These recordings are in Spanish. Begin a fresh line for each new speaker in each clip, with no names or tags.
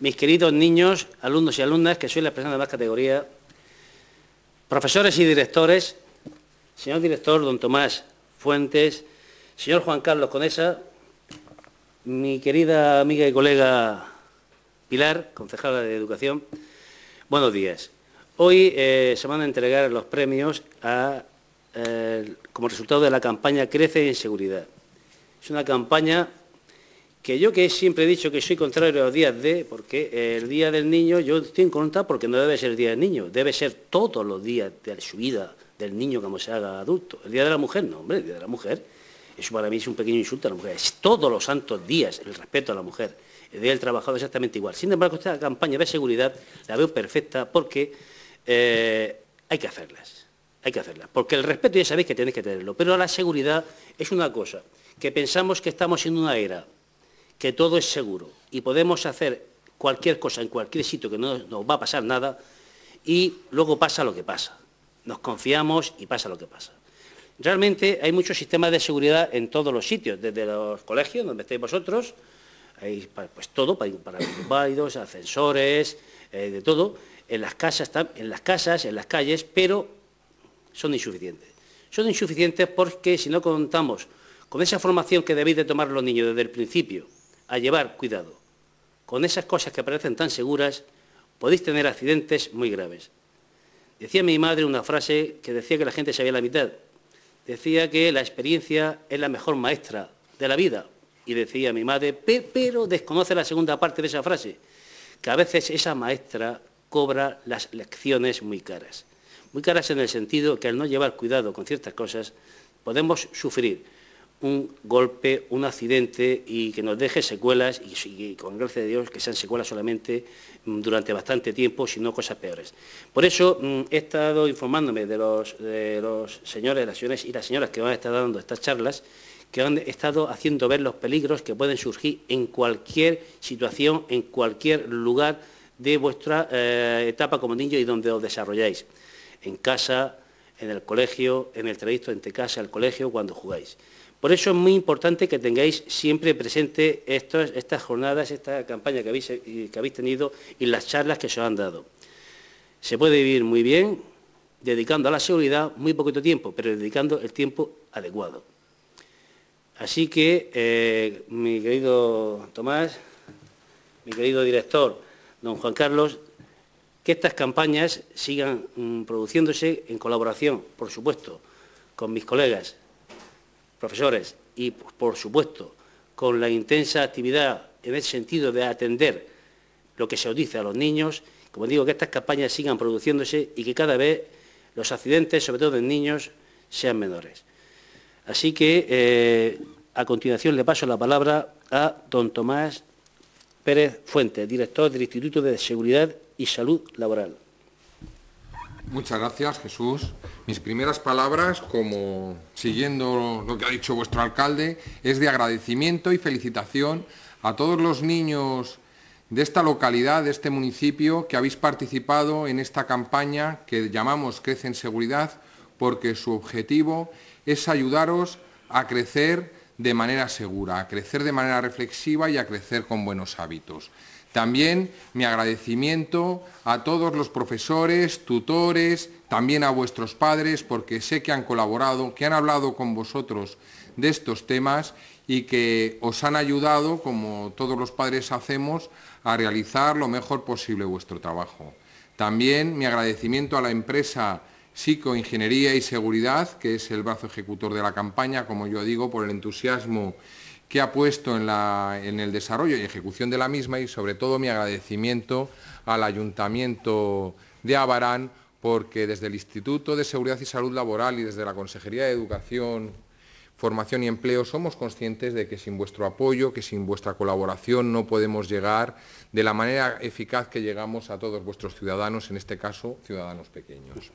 mis queridos niños, alumnos y alumnas, que soy la persona de más categoría, profesores y directores, señor director don Tomás Fuentes, señor Juan Carlos Conesa, mi querida amiga y colega Pilar, concejala de Educación, buenos días. Hoy eh, se van a entregar los premios a, eh, como resultado de la campaña Crece en Seguridad. Es una campaña que yo que siempre he dicho que soy contrario a los días de, porque el día del niño yo estoy en contra porque no debe ser el día del niño, debe ser todos los días de su vida del niño como se haga adulto. El día de la mujer, no, hombre, el día de la mujer, eso para mí es un pequeño insulto a la mujer, es todos los santos días el respeto a la mujer, el día del trabajador exactamente igual. Sin embargo, esta campaña de seguridad la veo perfecta porque eh, hay que hacerlas, hay que hacerlas, porque el respeto ya sabéis que tenéis que tenerlo, pero la seguridad es una cosa, que pensamos que estamos en una era que todo es seguro y podemos hacer cualquier cosa en cualquier sitio que no nos va a pasar nada y luego pasa lo que pasa. Nos confiamos y pasa lo que pasa. Realmente hay muchos sistemas de seguridad en todos los sitios, desde los colegios donde estáis vosotros, hay pues todo, para, los ascensores, eh, de todo, en las, casas, en las casas, en las calles, pero son insuficientes. Son insuficientes porque si no contamos con esa formación que debéis de tomar los niños desde el principio, a llevar cuidado. Con esas cosas que parecen tan seguras, podéis tener accidentes muy graves. Decía mi madre una frase que decía que la gente sabía la mitad. Decía que la experiencia es la mejor maestra de la vida. Y decía mi madre, pero desconoce la segunda parte de esa frase, que a veces esa maestra cobra las lecciones muy caras. Muy caras en el sentido que al no llevar cuidado con ciertas cosas podemos sufrir un golpe, un accidente y que nos deje secuelas y, con gracia de Dios que sean secuelas solamente mm, durante bastante tiempo, sino cosas peores. Por eso mm, he estado informándome de los, de señores, las señores y las señoras que van a estar dando estas charlas, que han estado haciendo ver los peligros que pueden surgir en cualquier situación, en cualquier lugar de vuestra eh, etapa como niño y donde os desarrolláis, en casa, en el colegio, en el trayecto entre casa y el colegio, cuando jugáis. Por eso es muy importante que tengáis siempre presente estas jornadas, esta campaña eh, que habéis, tenido y las charlas que se os han dado. Se puede vivir muy bien dedicando a la seguridad muy poquito tiempo, pero dedicando el tiempo adecuado. Así que, eh, mi querido Tomás, mi querido director, don Juan Carlos, que estas campañas sigan mm, produciéndose en colaboración, por supuesto, con mis colegas profesores y, por supuesto, con la intensa actividad en el sentido de atender lo que se os dice a los niños. Como digo, que estas campañas sigan produciéndose y que cada vez los accidentes, sobre todo en niños, sean menores. Así que, eh, a continuación, le paso la palabra a don Tomás Pérez Fuentes, director del Instituto de Seguridad y Salud Laboral.
Muchas gracias, Jesús. Mis primeras palabras, como siguiendo lo que ha dicho vuestro alcalde, es de agradecimiento y felicitación a todos los niños de esta localidad, de este municipio, que habéis participado en esta campaña que llamamos Crece en Seguridad, porque su objetivo es ayudaros a crecer de manera segura, a crecer de manera reflexiva y a crecer con buenos hábitos. También mi agradecimiento a todos los profesores, tutores, también a vuestros padres, porque sé que han colaborado, que han hablado con vosotros de estos temas y que os han ayudado, como todos los padres hacemos, a realizar lo mejor posible vuestro trabajo. También mi agradecimiento a la empresa Psicoingeniería y Seguridad, que es el brazo ejecutor de la campaña, como yo digo, por el entusiasmo que ha puesto en, el desarrollo y ejecución de la misma y sobre todo mi agradecimiento al Ayuntamiento de Abarán porque desde el Instituto de Seguridad y Salud Laboral y desde la Consejería de Educación, Formación y Empleo somos conscientes de que sin vuestro apoyo, que sin vuestra colaboración no podemos llegar de la manera eficaz que llegamos a todos vuestros ciudadanos, en este caso ciudadanos pequeños.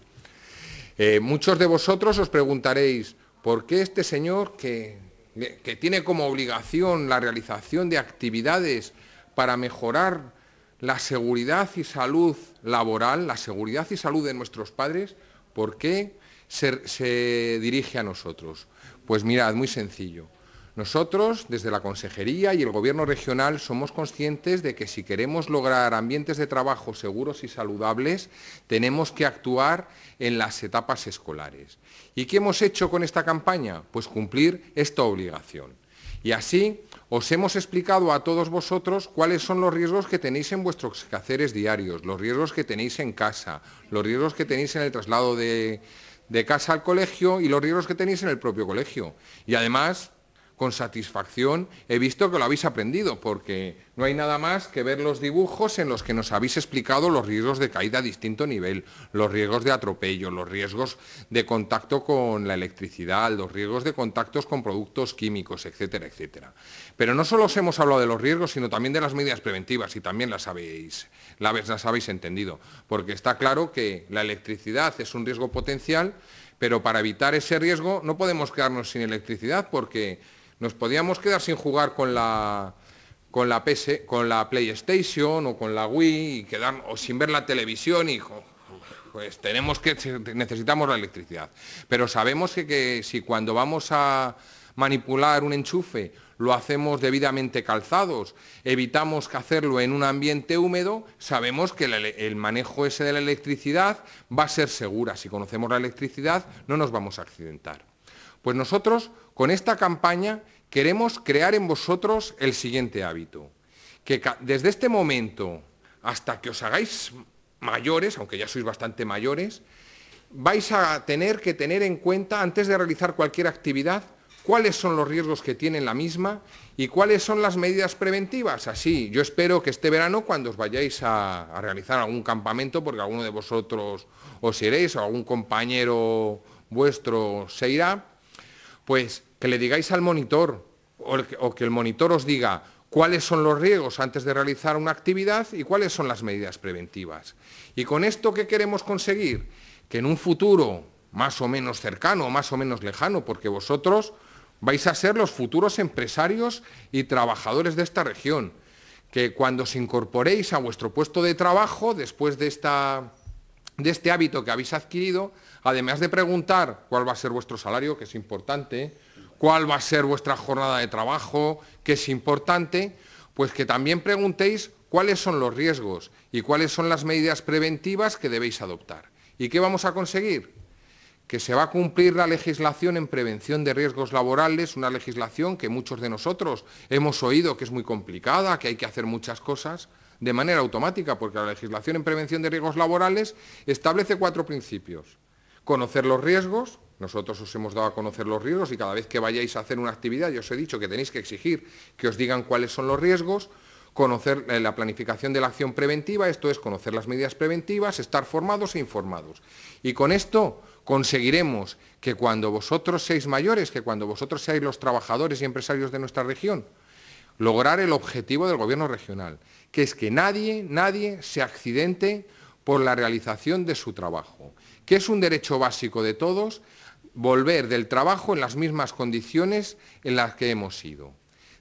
Eh, muchos de vosotros os preguntaréis, ¿por qué este señor que que tiene como obligación la realización de actividades para mejorar la seguridad y salud laboral, la seguridad y salud de nuestros padres, ¿por qué se, dirige a nosotros? Pues mirad, muy sencillo. Nosotros, desde la Consejería y el Gobierno regional, somos conscientes de que si queremos lograr ambientes de trabajo seguros y saludables, tenemos que actuar en las etapas escolares. ¿Y qué hemos hecho con esta campaña? Pues cumplir esta obligación. Y así os hemos explicado a todos vosotros cuáles son los riesgos que tenéis en vuestros quehaceres diarios, los riesgos que tenéis en casa, los riesgos que tenéis en el traslado de, de casa al colegio y los riesgos que tenéis en el propio colegio. Y además con satisfacción he visto que lo habéis aprendido, porque no hay nada más que ver los dibujos en los que nos habéis explicado los riesgos de caída a distinto nivel, los riesgos de atropello, los riesgos de contacto con la electricidad, los riesgos de contactos con productos químicos, etcétera, etcétera. Pero no solo os hemos hablado de los riesgos, sino también de las medidas preventivas, y también las habéis, las habéis entendido, porque está claro que la electricidad es un riesgo potencial, pero para evitar ese riesgo no podemos quedarnos sin electricidad porque nos podíamos quedar sin jugar con la, con la, con la PlayStation o con la Wii y o sin ver la televisión y pues tenemos que necesitamos la electricidad. Pero sabemos que, si cuando vamos a manipular un enchufe lo hacemos debidamente calzados, evitamos hacerlo en un ambiente húmedo, sabemos que el, el, manejo ese de la electricidad va a ser segura. Si conocemos la electricidad no nos vamos a accidentar. Pues nosotros con esta campaña queremos crear en vosotros el siguiente hábito, que desde este momento hasta que os hagáis mayores, aunque ya sois bastante mayores, vais a tener que tener en cuenta, antes de realizar cualquier actividad, cuáles son los riesgos que tiene la misma y cuáles son las medidas preventivas. Así, yo espero que este verano, cuando os vayáis a, a realizar algún campamento, porque alguno de vosotros os iréis o algún compañero vuestro se irá, pues que le digáis al monitor o que el monitor os diga cuáles son los riesgos antes de realizar una actividad y cuáles son las medidas preventivas. ¿Y con esto qué queremos conseguir? Que en un futuro más o menos cercano, o más o menos lejano, porque vosotros vais a ser los futuros empresarios y trabajadores de esta región, que cuando os incorporéis a vuestro puesto de trabajo, después de, esta, de este hábito que habéis adquirido, además de preguntar cuál va a ser vuestro salario, que es importante, cuál va a ser vuestra jornada de trabajo, que es importante, pues que también preguntéis cuáles son los riesgos y cuáles son las medidas preventivas que debéis adoptar. ¿Y qué vamos a conseguir? Que se va a cumplir la legislación en prevención de riesgos laborales, una legislación que muchos de nosotros hemos oído que es muy complicada, que hay que hacer muchas cosas de manera automática, porque la legislación en prevención de riesgos laborales establece cuatro principios. Conocer los riesgos, nosotros os hemos dado a conocer los riesgos y cada vez que vayáis a hacer una actividad, yo os he dicho que tenéis que exigir que os digan cuáles son los riesgos, conocer eh, la planificación de la acción preventiva, esto es conocer las medidas preventivas, estar formados e informados. Y con esto conseguiremos que cuando vosotros seáis mayores, que cuando vosotros seáis los trabajadores y empresarios de nuestra región, lograr el objetivo del Gobierno regional, que es que nadie, nadie se accidente por la realización de su trabajo que es un derecho básico de todos volver del trabajo en las mismas condiciones en las que hemos ido.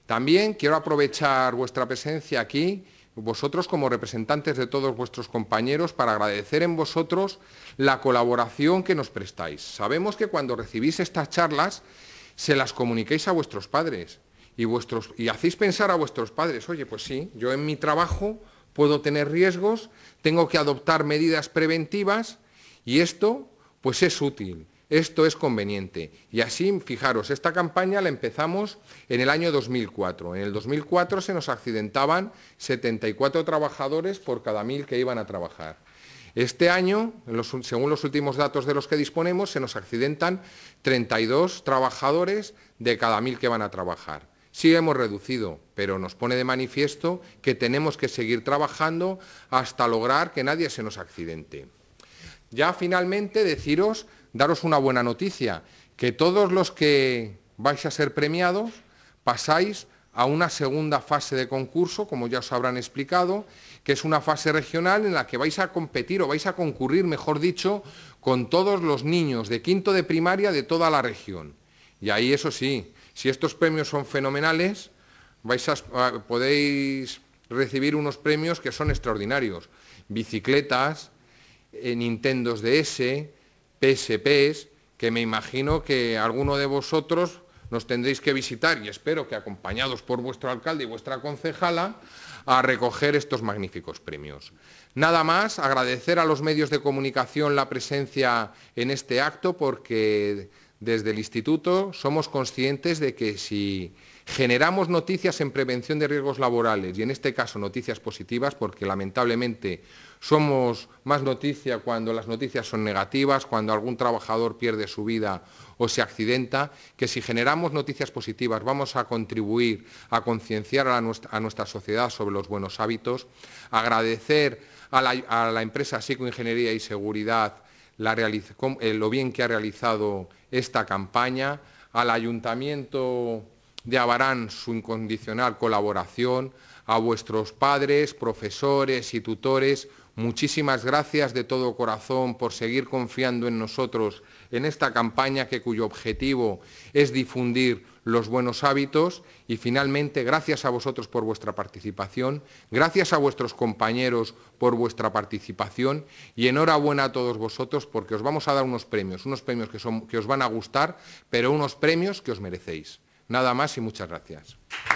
También quiero aprovechar vuestra presencia aquí, vosotros como representantes de todos vuestros compañeros, para agradecer en vosotros la colaboración que nos prestáis. Sabemos que cuando recibís estas charlas se las comuniquéis a vuestros padres y, vuestros, y hacéis pensar a vuestros padres, oye, pues sí, yo en mi trabajo puedo tener riesgos, tengo que adoptar medidas preventivas y esto, pues es útil, esto es conveniente. Y así, fijaros, esta campaña la empezamos en el año 2004. En el 2004 se nos accidentaban 74 trabajadores por cada mil que iban a trabajar. Este año, según los últimos datos de los que disponemos, se nos accidentan 32 trabajadores de cada mil que van a trabajar. Sí hemos reducido, pero nos pone de manifiesto que tenemos que seguir trabajando hasta lograr que nadie se nos accidente. Ya finalmente deciros, daros una buena noticia, que todos los que vais a ser premiados pasáis a una segunda fase de concurso, como ya os habrán explicado, que es una fase regional en la que vais a competir o vais a concurrir, mejor dicho, con todos los niños de quinto de primaria de toda la región. Y ahí, eso sí, si estos premios son fenomenales, vais a, podéis recibir unos premios que son extraordinarios. Bicicletas, Nintendo Nintendos DS, PSPs, que me imagino que alguno de vosotros nos tendréis que visitar y espero que acompañados por vuestro alcalde y vuestra concejala a recoger estos magníficos premios. Nada más, agradecer a los medios de comunicación la presencia en este acto porque desde el Instituto somos conscientes de que si Generamos noticias en prevención de riesgos laborales y en este caso noticias positivas porque lamentablemente somos más noticia cuando las noticias son negativas, cuando algún trabajador pierde su vida o se accidenta, que si generamos noticias positivas vamos a contribuir a concienciar a, nuestra sociedad sobre los buenos hábitos, agradecer a la, empresa Psicoingeniería y Seguridad eh, lo bien que ha realizado esta campaña, al ayuntamiento de su incondicional colaboración, a vuestros padres, profesores y tutores, muchísimas gracias de todo corazón por seguir confiando en nosotros en esta campaña que cuyo objetivo es difundir los buenos hábitos y finalmente gracias a vosotros por vuestra participación, gracias a vuestros compañeros por vuestra participación y enhorabuena a todos vosotros porque os vamos a dar unos premios, unos premios que os van a gustar, pero unos premios que os merecéis. Nada más y muchas gracias.